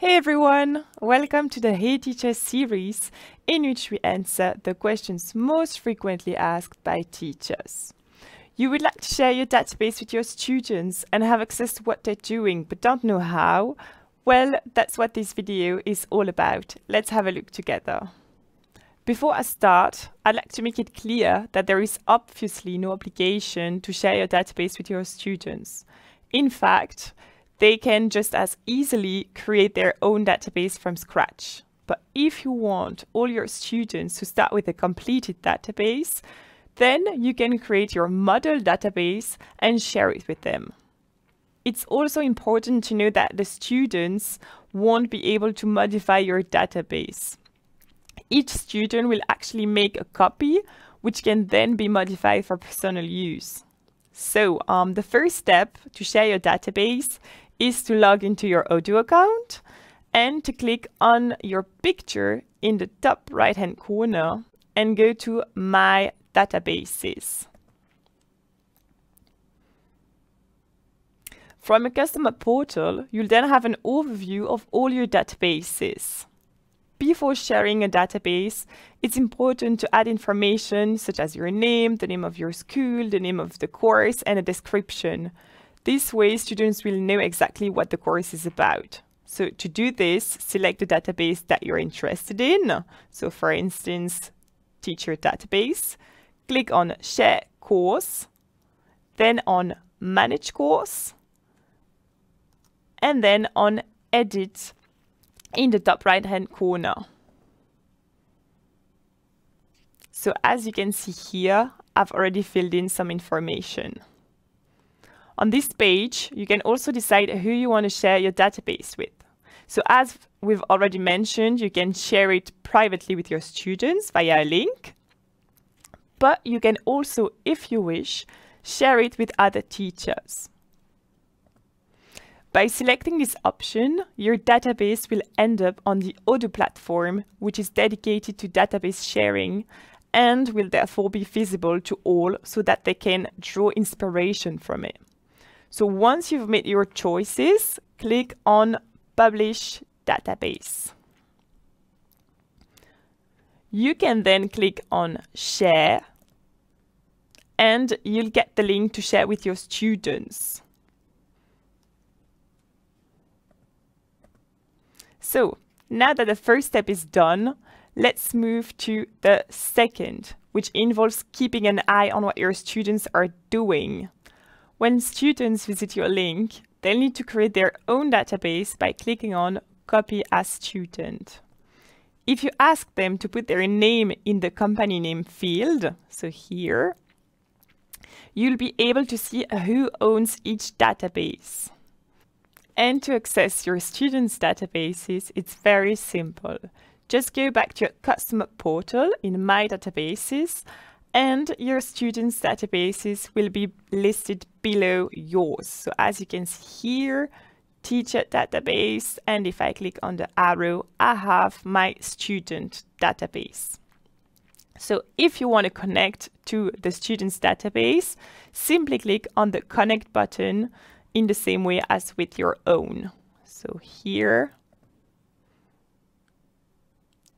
Hey everyone! Welcome to the Hey Teacher series, in which we answer the questions most frequently asked by teachers. You would like to share your database with your students and have access to what they're doing but don't know how? Well, that's what this video is all about. Let's have a look together. Before I start, I'd like to make it clear that there is obviously no obligation to share your database with your students. In fact, they can just as easily create their own database from scratch. But if you want all your students to start with a completed database, then you can create your model database and share it with them. It's also important to know that the students won't be able to modify your database. Each student will actually make a copy, which can then be modified for personal use. So um, the first step to share your database is to log into your 0 account and to click on your picture in the top right hand corner and go to My Databases. From a customer portal, you'll then have an overview of all your databases. Before sharing a database, it's important to add information such as your name, the name of your school, the name of the course, and a description. This way, students will know exactly what the course is about. So to do this, select the database that you're interested in. So for instance, teacher database, click on share course, then on manage course, and then on edit in the top right hand corner. So as you can see here, I've already filled in some information. On this page, you can also decide who you want to share your database with. So as we've already mentioned, you can share it privately with your students via a link, but you can also, if you wish, share it with other teachers. By selecting this option, your database will end up on the Odoo platform, which is dedicated to database sharing and will therefore be visible to all so that they can draw inspiration from it. So once you've made your choices, click on Publish Database. You can then click on Share and you'll get the link to share with your students. So now that the first step is done, let's move to the second, which involves keeping an eye on what your students are doing. When students visit your link, they'll need to create their own database by clicking on Copy as Student. If you ask them to put their name in the company name field, so here, you'll be able to see who owns each database. And to access your students' databases, it's very simple. Just go back to your customer portal in My Databases, and your students' databases will be listed below yours. So as you can see here, teacher database, and if I click on the arrow, I have my student database. So if you want to connect to the student's database, simply click on the connect button in the same way as with your own. So here,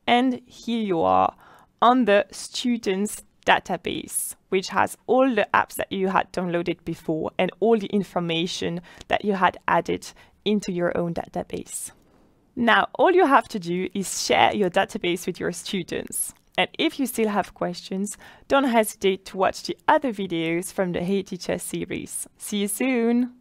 and here you are on the student's database which has all the apps that you had downloaded before and all the information that you had added into your own database. Now, all you have to do is share your database with your students. And if you still have questions, don't hesitate to watch the other videos from the Hey Teacher series. See you soon!